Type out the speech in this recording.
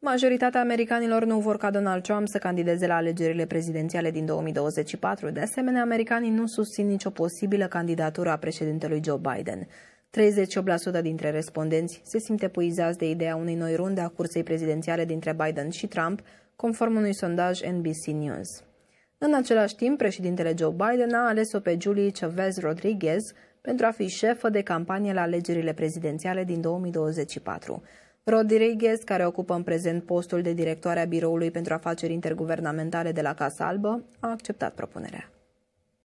Majoritatea americanilor nu vor ca Donald Trump să candideze la alegerile prezidențiale din 2024. De asemenea, americanii nu susțin nicio posibilă candidatură a președintelui Joe Biden. 38% dintre respondenți se simte puizați de ideea unei noi runde a cursei prezidențiale dintre Biden și Trump, conform unui sondaj NBC News. În același timp, președintele Joe Biden a ales-o pe Julie Chavez Rodriguez pentru a fi șefă de campanie la alegerile prezidențiale din 2024. Rodriguez, care ocupă în prezent postul de directoare a Biroului pentru Afaceri Interguvernamentale de la Casa Albă, a acceptat propunerea.